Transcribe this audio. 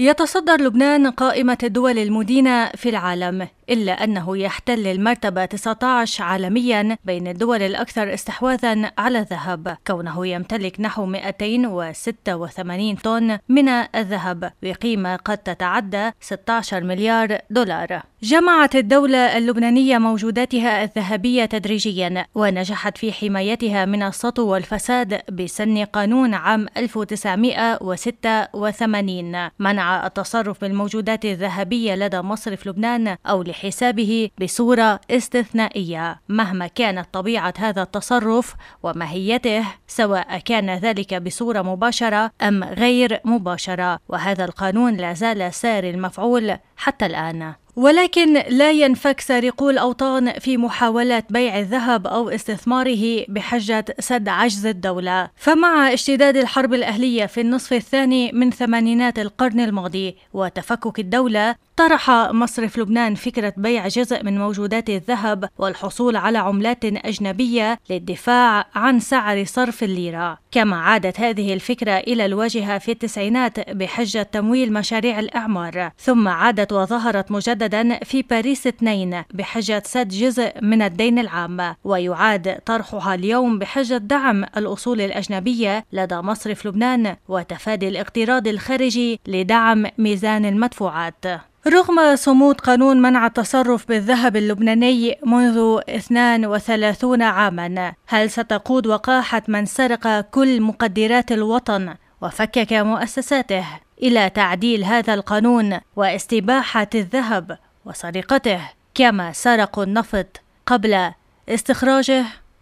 يتصدر لبنان قائمة الدول المدينة في العالم إلا أنه يحتل المرتبة 19 عالميا بين الدول الأكثر استحواذا على الذهب كونه يمتلك نحو 286 طن من الذهب بقيمة قد تتعدى 16 مليار دولار جمعت الدولة اللبنانية موجوداتها الذهبية تدريجيا ونجحت في حمايتها من السطو والفساد بسن قانون عام 1986 منع التصرف بالموجودات الذهبية لدى مصرف لبنان أو لحسابه بصورة استثنائية مهما كانت طبيعة هذا التصرف وماهيته سواء كان ذلك بصورة مباشرة أم غير مباشرة وهذا القانون لا زال سار المفعول حتى الآن ولكن لا ينفك سارقو الأوطان في محاولة بيع الذهب أو استثماره بحجة سد عجز الدولة فمع اشتداد الحرب الأهلية في النصف الثاني من ثمانينات القرن الماضي وتفكك الدولة طرح مصرف لبنان فكرة بيع جزء من موجودات الذهب والحصول على عملات أجنبية للدفاع عن سعر صرف الليرة كما عادت هذه الفكرة إلى الواجهة في التسعينات بحجة تمويل مشاريع الأعمار ثم عادت وظهرت مجددا مجددا في باريس 2 بحجة سد جزء من الدين العام ويعاد طرحها اليوم بحجة دعم الأصول الأجنبية لدى مصرف لبنان وتفادي الاقتراض الخارجي لدعم ميزان المدفوعات رغم صمود قانون منع التصرف بالذهب اللبناني منذ 32 عاما هل ستقود وقاحة من سرق كل مقدرات الوطن وفكك مؤسساته إلى تعديل هذا القانون واستباحة الذهب وسرقته كما سرقوا النفط قبل استخراجه